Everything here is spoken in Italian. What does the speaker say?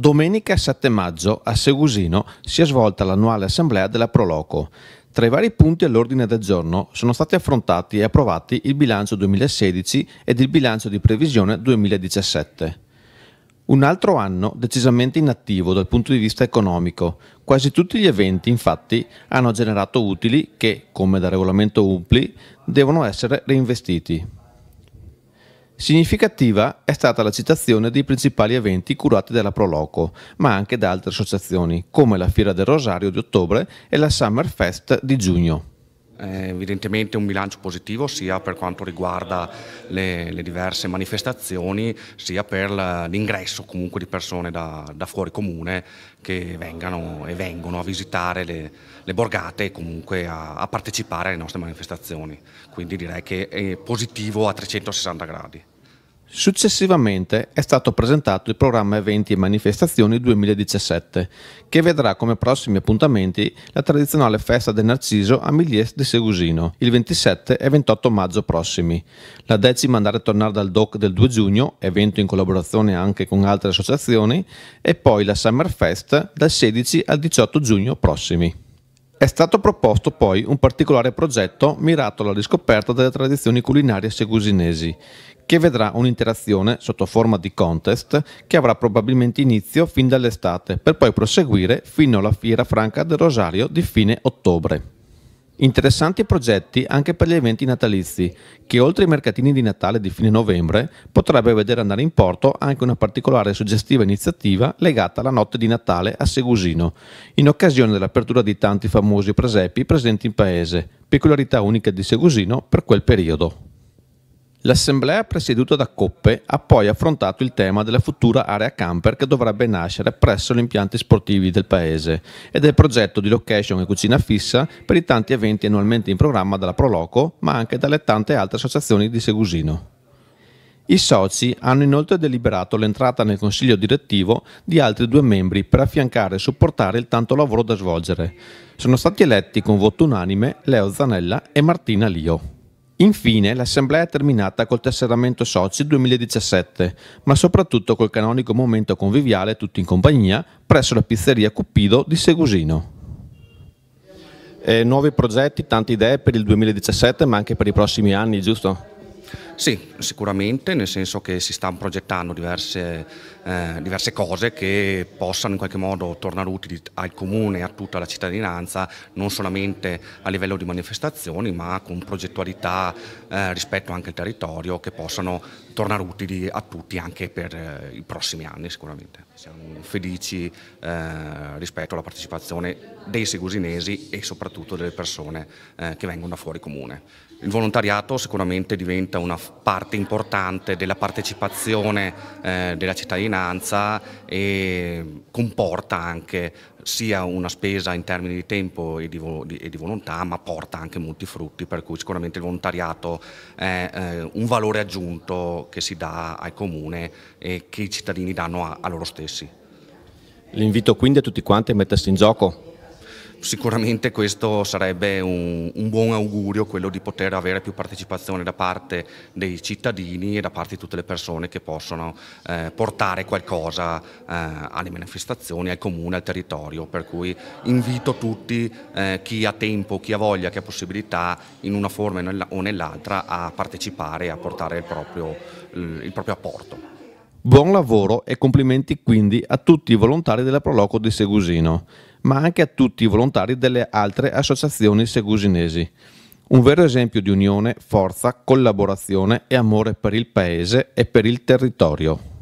Domenica 7 maggio a Segusino si è svolta l'annuale assemblea della Proloco. Tra i vari punti all'ordine del giorno sono stati affrontati e approvati il bilancio 2016 ed il bilancio di previsione 2017. Un altro anno decisamente inattivo dal punto di vista economico. Quasi tutti gli eventi, infatti, hanno generato utili che, come da regolamento UMPLI, devono essere reinvestiti. Significativa è stata la citazione dei principali eventi curati dalla Proloco, ma anche da altre associazioni, come la Fiera del Rosario di ottobre e la Summer Fest di giugno. evidentemente un bilancio positivo sia per quanto riguarda le, le diverse manifestazioni sia per l'ingresso comunque di persone da, da, fuori comune che vengano e vengono a visitare le, le borgate e comunque a, a, partecipare alle nostre manifestazioni. Quindi direi che è positivo a 360 gradi. Successivamente è stato presentato il programma Eventi e Manifestazioni 2017, che vedrà come prossimi appuntamenti la tradizionale festa del Narciso a Migliès di Segusino, il 27 e 28 maggio prossimi, la decima andare a tornare dal DOC del 2 giugno, evento in collaborazione anche con altre associazioni, e poi la Summer Fest dal 16 al 18 giugno prossimi. È stato proposto poi un particolare progetto mirato alla riscoperta delle tradizioni culinarie segusinesi, che vedrà un'interazione sotto forma di contest che avrà probabilmente inizio fin dall'estate, per poi proseguire fino alla Fiera Franca del Rosario di fine ottobre. Interessanti progetti anche per gli eventi natalizi, che oltre ai mercatini di Natale di fine novembre potrebbe vedere andare in porto anche una particolare e suggestiva iniziativa legata alla notte di Natale a Segusino, in occasione dell'apertura di tanti famosi presepi presenti in paese, peculiarità unica di Segusino per quel periodo. L'assemblea presieduta da Coppe ha poi affrontato il tema della futura area camper che dovrebbe nascere presso gli impianti sportivi del paese e del progetto di location e cucina fissa per i tanti eventi annualmente in programma dalla Proloco ma anche dalle tante altre associazioni di Segusino. I soci hanno inoltre deliberato l'entrata nel consiglio direttivo di altri due membri per affiancare e supportare il tanto lavoro da svolgere. Sono stati eletti con voto unanime Leo Zanella e Martina Lio. Infine, l'assemblea è terminata col tesseramento soci 2017, ma soprattutto col canonico momento conviviale tutti in compagnia presso la pizzeria Cupido di Segusino. Eh, nuovi progetti, tante idee per il 2017 ma anche per i prossimi anni, giusto? Sì, sicuramente, nel senso che si stanno progettando diverse, eh, diverse, cose che possano in qualche modo tornare utili al comune e a tutta la cittadinanza, non solamente a livello di manifestazioni, ma con progettualità eh, rispetto anche al territorio che possano tornare utili a tutti anche per eh, i prossimi anni sicuramente. Siamo felici eh, rispetto alla partecipazione dei segusinesi e soprattutto delle persone eh, che vengono da fuori comune. Il volontariato sicuramente diventa una parte importante della partecipazione eh, della cittadinanza e comporta anche sia una spesa in termini di tempo e di, e di, volontà, ma porta anche molti frutti, per cui sicuramente il volontariato è eh, un valore aggiunto che si dà al comune e che i cittadini danno a, a loro stessi. L'invito quindi a tutti quanti a mettersi in gioco Sicuramente questo sarebbe un, un, buon augurio, quello di poter avere più partecipazione da parte dei cittadini e da parte di tutte le persone che possono eh, portare qualcosa eh, alle manifestazioni, al comune, al territorio. Per cui invito tutti, eh, chi ha tempo, chi ha voglia, chi ha possibilità, in una forma o nell'altra, a partecipare e a portare il proprio, il proprio apporto. Buon lavoro e complimenti quindi a tutti i volontari della Proloco di Segusino ma anche a tutti i volontari delle altre associazioni segusinesi. Un vero esempio di unione, forza, collaborazione e amore per il paese e per il territorio.